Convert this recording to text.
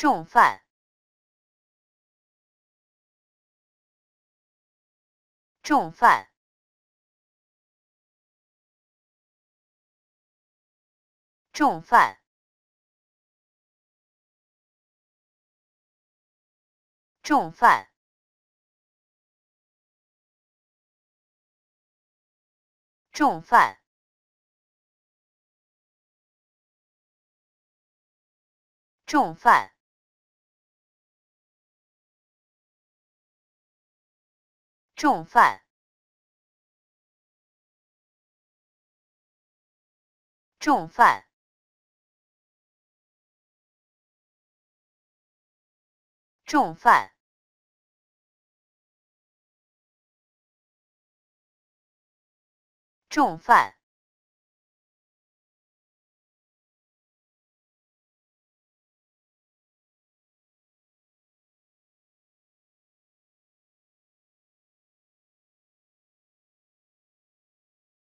重犯，重犯，重犯，重犯，重犯。重犯，重犯，重犯，重犯。